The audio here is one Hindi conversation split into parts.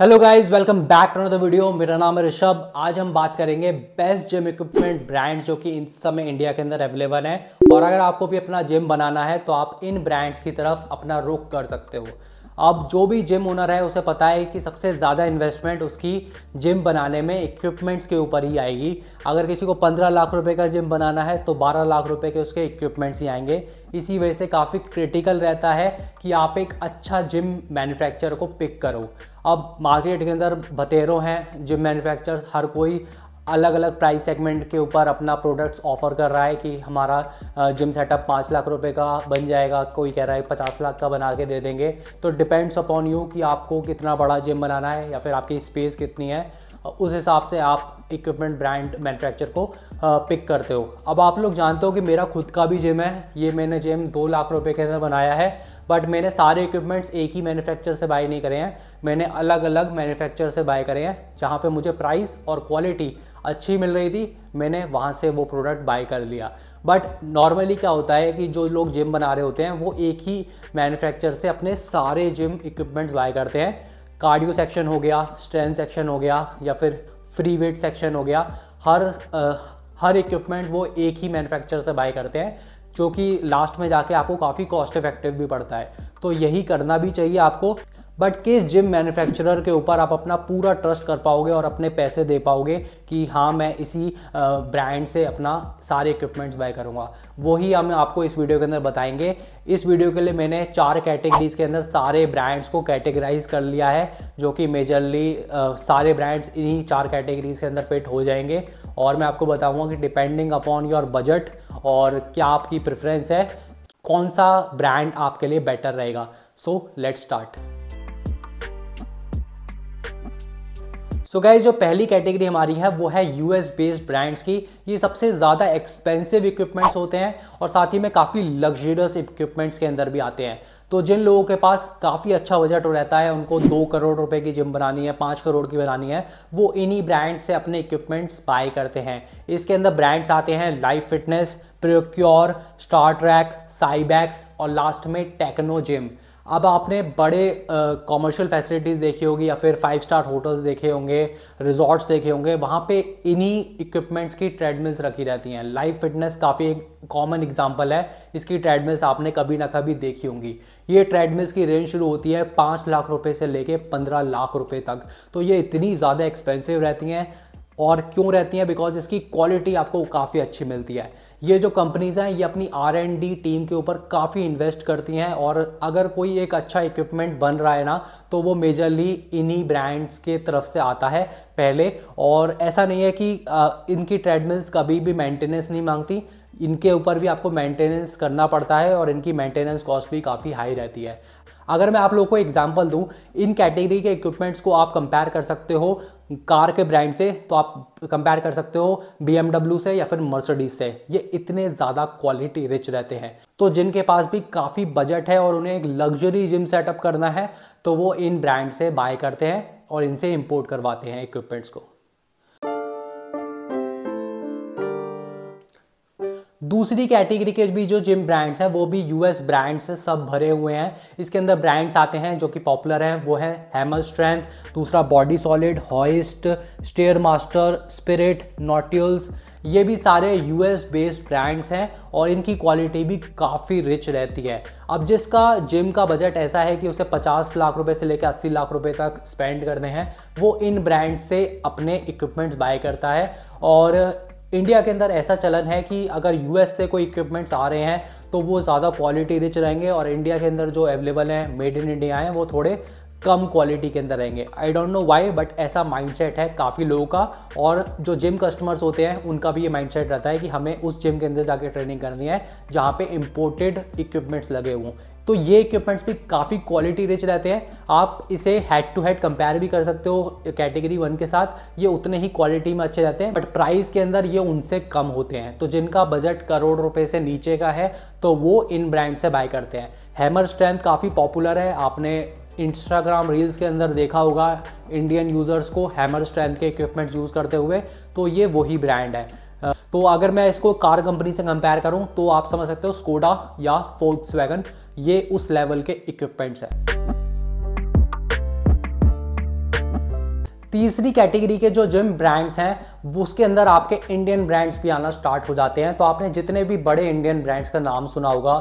hello guys welcome back to another video मेरा नाम है ऋषभ आज हम बात करेंगे बेस्ट जिम इक्विपमेंट ब्रांड जो कि इस समय इंडिया के अंदर अवेलेबल हैं और अगर आपको भी अपना जिम बनाना है तो आप इन ब्रांड्स की तरफ अपना रुख कर सकते हो अब जो भी जिम ओनर है उसे पता है कि सबसे ज़्यादा इन्वेस्टमेंट उसकी जिम बनाने में इक्विपमेंट्स के ऊपर ही आएगी अगर किसी को पंद्रह लाख रुपए का जिम बनाना है तो बारह लाख रुपए के उसके इक्विपमेंट्स ही आएंगे इसी वजह से काफ़ी क्रिटिकल रहता है कि आप एक अच्छा जिम मैन्युफैक्चर को पिक करो अब मार्केट के अंदर बतेरों हैं जिम मैन्युफैक्चर हर कोई अलग अलग प्राइस सेगमेंट के ऊपर अपना प्रोडक्ट्स ऑफर कर रहा है कि हमारा जिम सेटअप पाँच लाख रुपए का बन जाएगा कोई कह रहा है पचास लाख का बना के दे देंगे तो डिपेंड्स अपॉन यू कि आपको कितना बड़ा जिम बनाना है या फिर आपकी स्पेस कितनी है उस हिसाब से आप इक्विपमेंट ब्रांड मैन्युफैक्चर को पिक करते हो अब आप लोग जानते हो कि मेरा खुद का भी जिम है ये मैंने जिम दो लाख रुपए के अंदर बनाया है बट मैंने सारे इक्विपमेंट्स एक ही मैन्युफैक्चर से बाय नहीं करे हैं मैंने अलग अलग मैन्युफैक्चर से बाय करे हैं जहाँ पे मुझे प्राइस और क्वालिटी अच्छी मिल रही थी मैंने वहाँ से वो प्रोडक्ट बाय कर लिया बट नॉर्मली क्या होता है कि जो लोग जिम बना रहे होते हैं वो एक ही मैन्युफैक्चर से अपने सारे जिम इक्विपमेंट्स बाय करते हैं कार्डियो सेक्शन हो गया स्ट्रेंथ सेक्शन हो गया या फिर फ्री वेट सेक्शन हो गया हर आ, हर इक्विपमेंट वो एक ही मैन्युफैक्चर से बाय करते हैं जो कि लास्ट में जाके आपको काफ़ी कॉस्ट इफेक्टिव भी पड़ता है तो यही करना भी चाहिए आपको बट किस जिम मैन्युफैक्चरर के ऊपर आप अपना पूरा ट्रस्ट कर पाओगे और अपने पैसे दे पाओगे कि हाँ मैं इसी ब्रांड से अपना सारे इक्विपमेंट्स बाय करूँगा वही हम आपको इस वीडियो के अंदर बताएंगे इस वीडियो के लिए मैंने चार कैटेगरीज के अंदर सारे ब्रांड्स को कैटेगराइज कर लिया है जो कि मेजरली सारे ब्रांड्स इन्हीं चार कैटेगरीज के अंदर फिट हो जाएंगे और मैं आपको बताऊँगा कि डिपेंडिंग अपॉन योर बजट और क्या आपकी प्रेफरेंस है कौन सा ब्रांड आपके लिए बेटर रहेगा so let's start so so guys जो पहली कैटेगरी हमारी है वो है यूएस बेस्ड ब्रांड्स की ये सबसे ज़्यादा एक्सपेंसिव इक्विपमेंट्स होते हैं और साथ ही में काफ़ी लग्जरियस इक्विपमेंट्स के अंदर भी आते हैं तो जिन लोगों के पास काफ़ी अच्छा बजट रहता है उनको दो करोड़ रुपए की जिम बनानी है पाँच करोड़ की बनानी है वो इन्हीं ब्रांड से अपने इक्विपमेंट्स बाय करते हैं इसके अंदर ब्रांड्स आते हैं Life Fitness Precor Star Trac Cybex और लास्ट में टेक्नो जिम अब आपने बड़े कॉमर्शियल फैसिलिटीज़ देखी होगी या फिर फाइव स्टार होटल्स देखे होंगे रिजॉर्ट्स देखे होंगे वहाँ पे इन्हीं इक्विपमेंट्स की ट्रेडमिल्स रखी रहती हैं लाइफ फिटनेस काफ़ी एक कॉमन एग्जांपल है इसकी ट्रेडमिल्स आपने कभी ना कभी देखी होंगी ये ट्रेडमिल्स की रेंज शुरू होती है पाँच लाख रुपये से लेके पंद्रह लाख रुपये तक तो ये इतनी ज़्यादा एक्सपेंसिव रहती हैं और क्यों रहती हैं बिकॉज इसकी क्वालिटी आपको काफ़ी अच्छी मिलती है ये जो कंपनीज़ हैं ये अपनी आर एंड डी टीम के ऊपर काफ़ी इन्वेस्ट करती हैं और अगर कोई एक अच्छा इक्विपमेंट बन रहा है ना तो वो मेजरली इन्हीं ब्रांड्स के तरफ से आता है पहले और ऐसा नहीं है कि आ, इनकी ट्रेडमिल्स कभी भी मेंटेनेंस नहीं मांगती इनके ऊपर भी आपको मेंटेनेंस करना पड़ता है और इनकी मेंटेनेंस कॉस्ट भी काफ़ी हाई रहती है अगर मैं आप लोगों को एग्जाम्पल दूँ इन कैटेगरी के इक्विपमेंट्स को आप कंपेयर कर सकते हो कार के ब्रांड से तो आप कंपेयर कर सकते हो बी से या फिर मर्सडीज से ये इतने ज़्यादा क्वालिटी रिच रहते हैं तो जिनके पास भी काफ़ी बजट है और उन्हें एक लग्जरी जिम सेटअप करना है तो वो इन ब्रांड से बाय करते हैं और इनसे इम्पोर्ट करवाते हैं इक्विपमेंट्स को दूसरी कैटेगरी के भी जो जिम ब्रांड्स हैं वो भी यूएस ब्रांड्स से सब भरे हुए हैं इसके अंदर ब्रांड्स आते हैं जो कि पॉपुलर हैं वो है हैमर स्ट्रेंथ दूसरा Body Solid Hoist StairMaster Spirit Nautilus ये भी सारे यूएस बेस्ड ब्रांड्स हैं और इनकी क्वालिटी भी काफ़ी रिच रहती है अब जिसका जिम का बजट ऐसा है कि उसे 50 लाख रुपए से लेकर 80 लाख रुपए तक स्पेंड करने हैं वो इन ब्रांड्स से अपने इक्विपमेंट्स बाय करता है और इंडिया के अंदर ऐसा चलन है कि अगर यूएस से कोई इक्विपमेंट्स आ रहे हैं तो वो ज़्यादा क्वालिटी रिच रहेंगे और इंडिया के अंदर जो अवेलेबल हैं मेड इन इंडिया हैं वो थोड़े कम क्वालिटी के अंदर रहेंगे I don't know why but ऐसा माइंडसेट है काफ़ी लोगों का और जो जिम कस्टमर्स होते हैं उनका भी ये माइंडसेट रहता है कि हमें उस जिम के अंदर जाके ट्रेनिंग करनी है जहाँ पे इम्पोर्टेड इक्विपमेंट्स लगे हुए तो ये इक्विपमेंट्स भी काफ़ी क्वालिटी रिच रहते हैं आप इसे हेड टू हेड कंपेयर भी कर सकते हो कैटेगरी वन के साथ ये उतने ही क्वालिटी में अच्छे रहते हैं बट प्राइस के अंदर ये उनसे कम होते हैं तो जिनका बजट करोड़ रुपए से नीचे का है तो वो इन ब्रांड से बाय करते हैं हैमर स्ट्रेंथ काफ़ी पॉपुलर है आपने इंस्टाग्राम रील्स के अंदर देखा होगा इंडियन यूज़र्स को हैमर स्ट्रेंथ के इक्विपमेंट यूज़ करते हुए तो ये वही ब्रांड है तो अगर मैं इसको कार कंपनी से कंपेयर करूं तो आप समझ सकते हो स्कोडा या फोर्थ वैगन ये उस लेवल के इक्विपमेंट्स है तीसरी कैटेगरी के जो जिम ब्रांड्स हैं उसके अंदर आपके इंडियन ब्रांड्स भी आना स्टार्ट हो जाते हैं तो आपने जितने भी बड़े इंडियन ब्रांड्स का नाम सुना होगा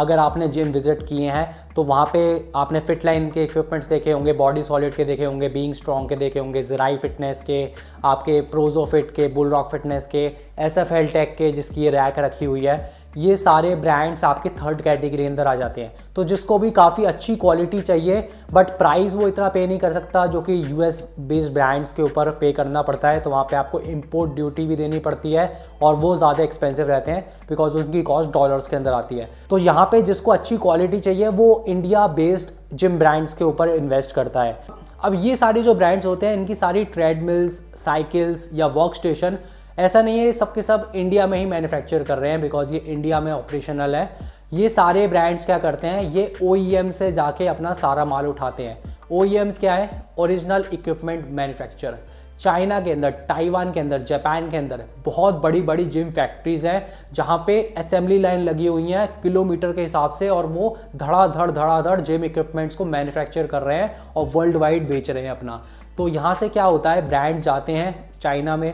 अगर आपने जिम विजिट किए हैं तो वहाँ पे आपने फिट लाइन के इक्विपमेंट्स देखे होंगे बॉडी सॉलिड के देखे होंगे बीइंग स्ट्रॉन्ग के देखे होंगे जराई फिटनेस के आपके प्रोजो फिट के बुल रॉक फिटनेस के एस एफ एल टेक के जिसकी ये रैक रखी हुई है ये सारे ब्रांड्स आपके थर्ड कैटेगरी के अंदर आ जाते हैं तो जिसको भी काफ़ी अच्छी क्वालिटी चाहिए बट प्राइस वो इतना पे नहीं कर सकता जो कि यूएस बेस्ड ब्रांड्स के ऊपर पे करना पड़ता है तो वहाँ पे आपको इंपोर्ट ड्यूटी भी देनी पड़ती है और वो ज़्यादा एक्सपेंसिव रहते हैं बिकॉज उनकी कॉस्ट डॉलर्स के अंदर आती है तो यहाँ पर जिसको अच्छी क्वालिटी चाहिए वो इंडिया बेस्ड जिम ब्रांड्स के ऊपर इन्वेस्ट करता है अब ये सारे जो ब्रांड्स होते हैं इनकी सारी ट्रेडमिल्स साइकिल्स या वर्क स्टेशन ऐसा नहीं है सब के सब इंडिया में ही मैन्युफैक्चर कर रहे हैं बिकॉज ये इंडिया में ऑपरेशनल है ये सारे ब्रांड्स क्या करते हैं ये ओ e से जाके अपना सारा माल उठाते हैं ओ e क्या है ओरिजिनल इक्विपमेंट मैन्युफैक्चर चाइना के अंदर ताइवान के अंदर जापान के अंदर बहुत बड़ी बड़ी जिम फैक्ट्रीज हैं जहाँ पे असेंबली लाइन लगी हुई हैं किलोमीटर के हिसाब से और वो धड़ाधड़ धड़ाधड़ जिम इक्विपमेंट्स को मैन्युफैक्चर कर रहे हैं और वर्ल्ड वाइड बेच रहे हैं अपना तो यहाँ से क्या होता है ब्रांड जाते हैं चाइना में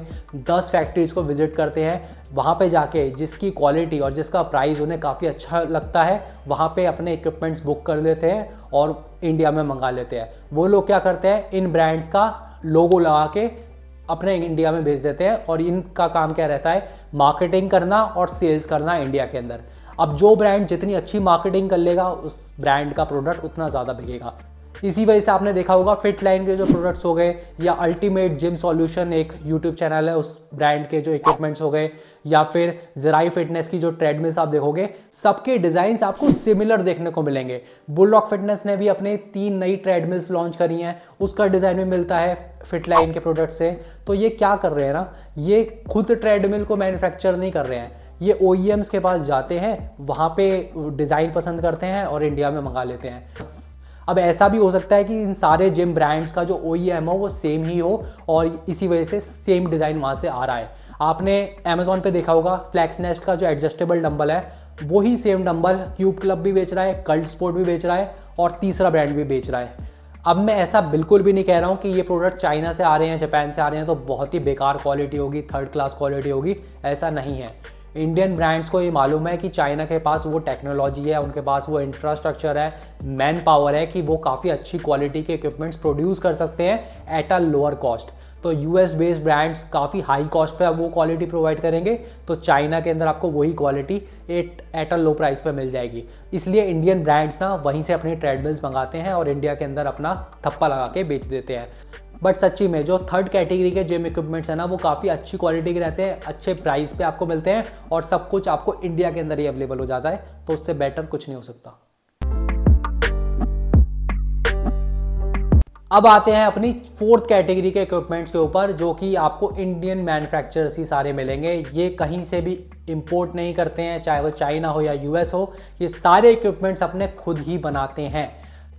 10 फैक्ट्रीज़ को विज़िट करते हैं वहाँ पे जाके जिसकी क्वालिटी और जिसका प्राइस उन्हें काफ़ी अच्छा लगता है वहाँ पे अपने इक्विपमेंट्स बुक कर लेते हैं और इंडिया में मंगा लेते हैं वो लोग क्या करते हैं इन ब्रांड्स का लोगो लगा के अपने इंडिया में भेज देते हैं और इनका काम क्या रहता है मार्केटिंग करना और सेल्स करना इंडिया के अंदर अब जो ब्रांड जितनी अच्छी मार्केटिंग कर लेगा उस ब्रांड का प्रोडक्ट उतना ज़्यादा बिकेगा इसी वजह से आपने देखा होगा फिट लाइन के जो प्रोडक्ट्स हो गए या अल्टीमेट जिम सॉल्यूशन एक यूट्यूब चैनल है उस ब्रांड के जो इक्विपमेंट्स हो गए या फिर जराई फिटनेस की जो ट्रेडमिल्स आप देखोगे सबके डिजाइन आपको सिमिलर देखने को मिलेंगे बुलडॉक फिटनेस ने भी अपने तीन नई ट्रेडमिल्स लॉन्च करी हैं उसका डिजाइन भी मिलता है फिट लाइन के प्रोडक्ट से तो ये क्या कर रहे हैं ना ये खुद ट्रेडमिल को मैन्युफैक्चर नहीं कर रहे हैं ये ओ e के पास जाते हैं वहाँ पे डिज़ाइन पसंद करते हैं और इंडिया में मंगा लेते हैं अब ऐसा भी हो सकता है कि इन सारे जिम ब्रांड्स का जो ओ e हो वो सेम ही हो और इसी वजह से सेम डिज़ाइन वहाँ से आ रहा है आपने अमेजोन पे देखा होगा फ्लैक्स नेस्ट का जो एडजस्टेबल डंबल है वो ही सेम डंबल क्यूब क्लब भी बेच रहा है कल्ट स्पोर्ट भी बेच रहा है और तीसरा ब्रांड भी बेच रहा है अब मैं ऐसा बिल्कुल भी नहीं कह रहा हूँ कि ये प्रोडक्ट चाइना से आ रहे हैं जापान से आ रहे हैं तो बहुत ही बेकार क्वालिटी होगी थर्ड क्लास क्वालिटी होगी ऐसा नहीं है इंडियन ब्रांड्स को ये मालूम है कि चाइना के पास वो टेक्नोलॉजी है उनके पास वो इंफ्रास्ट्रक्चर है मैन पावर है कि वो काफ़ी अच्छी क्वालिटी के इक्विपमेंट्स प्रोड्यूस कर सकते हैं एट अ लोअर कॉस्ट तो यूएस बेस्ड ब्रांड्स काफ़ी हाई कॉस्ट पे वो क्वालिटी प्रोवाइड करेंगे तो चाइना के अंदर आपको वही quality at at a low price पे मिल जाएगी इसलिए इंडियन ब्रांड्स ना वहीं से अपने ट्रेडमिल्स मंगाते हैं और इंडिया के अंदर अपना थप्पा लगा के बेच देते हैं बट सच्ची में जो थर्ड कैटेगरी के जिम इक्विपमेंट्स है ना वो काफ़ी अच्छी क्वालिटी के रहते हैं अच्छे प्राइस पे आपको मिलते हैं और सब कुछ आपको इंडिया के अंदर ही अवेलेबल हो जाता है तो उससे बेटर कुछ नहीं हो सकता अब आते हैं अपनी फोर्थ कैटेगरी के इक्विपमेंट्स के ऊपर जो कि आपको इंडियन मैन्युफैक्चरर्स ही सारे मिलेंगे ये कहीं से भी इंपोर्ट नहीं करते हैं चाहे वो चाइना हो या यूएस हो ये सारे इक्विपमेंट्स अपने खुद ही बनाते हैं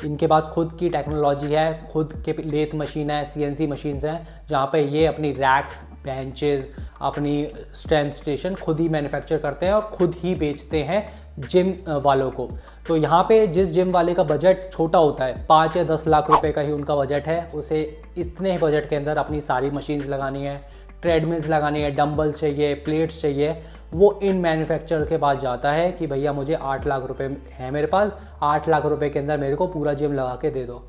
इनके पास खुद की टेक्नोलॉजी है खुद के लेथ मशीन है सीएनसी मशीन्स हैं जहाँ पे ये अपनी रैक्स बेंचेस अपनी स्ट्रेंथ स्टेशन खुद ही मैन्युफैक्चर करते हैं और खुद ही बेचते हैं जिम वालों को तो यहाँ पे जिस जिम वाले का बजट छोटा होता है पाँच या दस लाख रुपए का ही उनका बजट है उसे इतने ही बजट के अंदर अपनी सारी मशीन्स लगानी है ट्रेडमिल्स लगानी है डम्बल्स चाहिए प्लेट्स चाहिए वो इन मैन्युफैक्चरर के पास जाता है कि भैया मुझे आठ लाख रुपए है मेरे पास आठ लाख रुपए के अंदर मेरे को पूरा जिम लगा के दे दो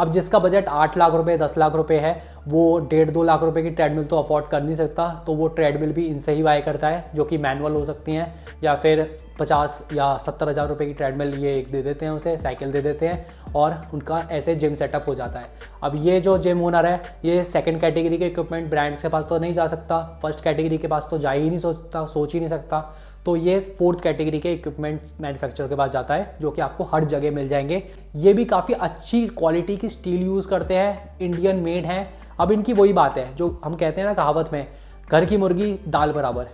अब जिसका बजट आठ लाख रुपए दस लाख रुपए है वो डेढ़ दो लाख रुपए की ट्रेडमिल तो अफोर्ड कर नहीं सकता तो वो ट्रेडमिल भी इनसे ही बाय करता है जो कि मैनुअल हो सकती हैं या फिर पचास या सत्तर हज़ार रुपये की ट्रेडमिल ये एक दे देते हैं उसे साइकिल दे देते हैं और उनका ऐसे जिम सेटअप हो जाता है अब ये जो जिम ओनर है ये सेकेंड कैटेगरी के इक्विपमेंट ब्रांड के पास तो नहीं जा सकता फर्स्ट कैटेगरी के पास तो जा ही नहीं सोचता सोच ही नहीं सकता तो ये फोर्थ कैटेगरी के इक्विपमेंट मैन्युफैक्चर के पास जाता है जो कि आपको हर जगह मिल जाएंगे ये भी काफ़ी अच्छी क्वालिटी की स्टील यूज़ करते हैं इंडियन मेड हैं अब इनकी वही बात है जो हम कहते हैं ना कहावत में घर की मुर्गी दाल बराबर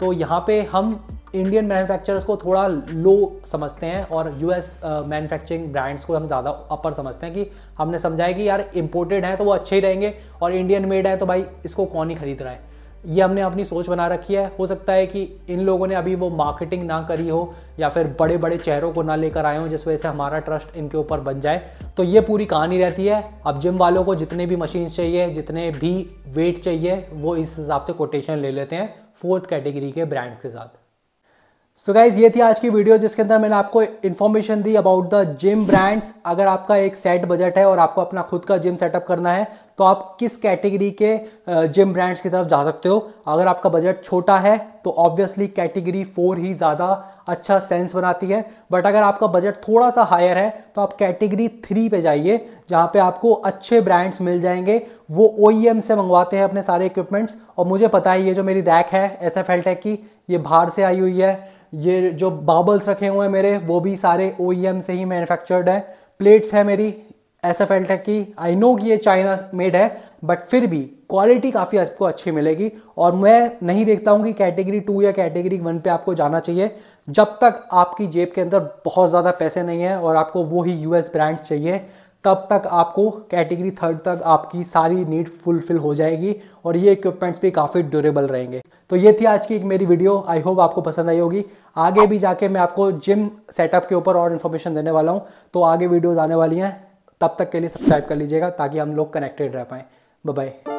तो यहाँ पे हम इंडियन मैन्युफैक्चरर्स को थोड़ा लो समझते हैं और यूएस मैन्युफैक्चरिंग ब्रांड्स को हम ज़्यादा अपर समझते हैं कि हमने समझाया कि यार इम्पोर्टेड हैं तो वो अच्छे ही रहेंगे और इंडियन मेड है तो भाई इसको कौन ही खरीद रहा है ये हमने अपनी सोच बना रखी है हो सकता है कि इन लोगों ने अभी वो मार्केटिंग ना करी हो या फिर बड़े बड़े चेहरों को ना लेकर आए हों जिस वजह से हमारा ट्रस्ट इनके ऊपर बन जाए तो ये पूरी कहानी रहती है अब जिम वालों को जितने भी मशीन चाहिए जितने भी वेट चाहिए वो इस हिसाब से कोटेशन ले लेते हैं फोर्थ कैटेगरी के ब्रांड्स के साथ सो so गाइज ये थी आज की वीडियो जिसके अंदर मैंने आपको इन्फॉर्मेशन दी अबाउट द जिम ब्रांड्स अगर आपका एक सेट बजट है और आपको अपना खुद का जिम सेटअप करना है तो आप किस कैटेगरी के जिम ब्रांड्स की तरफ जा सकते हो अगर आपका बजट छोटा है तो ऑब्वियसली कैटेगरी फोर ही ज़्यादा अच्छा सेंस बनाती है बट अगर आपका बजट थोड़ा सा हायर है तो आप कैटेगरी थ्री पे जाइए जहाँ पे आपको अच्छे ब्रांड्स मिल जाएंगे वो ओ e से मंगवाते हैं अपने सारे इक्विपमेंट्स और मुझे पता है ये जो मेरी रैक है एस एफ की ये बाहर से आई हुई है ये जो बाबल्स रखे हुए हैं मेरे वो भी सारे ओ e से ही मैन्युफैक्चर्ड हैं प्लेट्स है मेरी ऐसा फेल्ट है कि आई नो कि ये चाइना मेड है बट फिर भी क्वालिटी काफ़ी आपको अच्छी मिलेगी और मैं नहीं देखता हूँ कि कैटेगरी टू या कैटेगरी वन पे आपको जाना चाहिए जब तक आपकी जेब के अंदर बहुत ज़्यादा पैसे नहीं है और आपको वो ही यूएस ब्रांड्स चाहिए तब तक आपको कैटेगरी थर्ड तक आपकी सारी नीड फुलफिल हो जाएगी और ये इक्विपमेंट्स भी काफ़ी ड्यूरेबल रहेंगे तो ये थी आज की एक मेरी वीडियो आई होप आपको पसंद आई होगी आगे भी जाके मैं आपको जिम सेटअप के ऊपर और इन्फॉर्मेशन देने वाला हूँ तो आगे वीडियोज़ आने वाली हैं तब तक के लिए सब्सक्राइब कर लीजिएगा ताकि हम लोग कनेक्टेड रह पाएँ बाय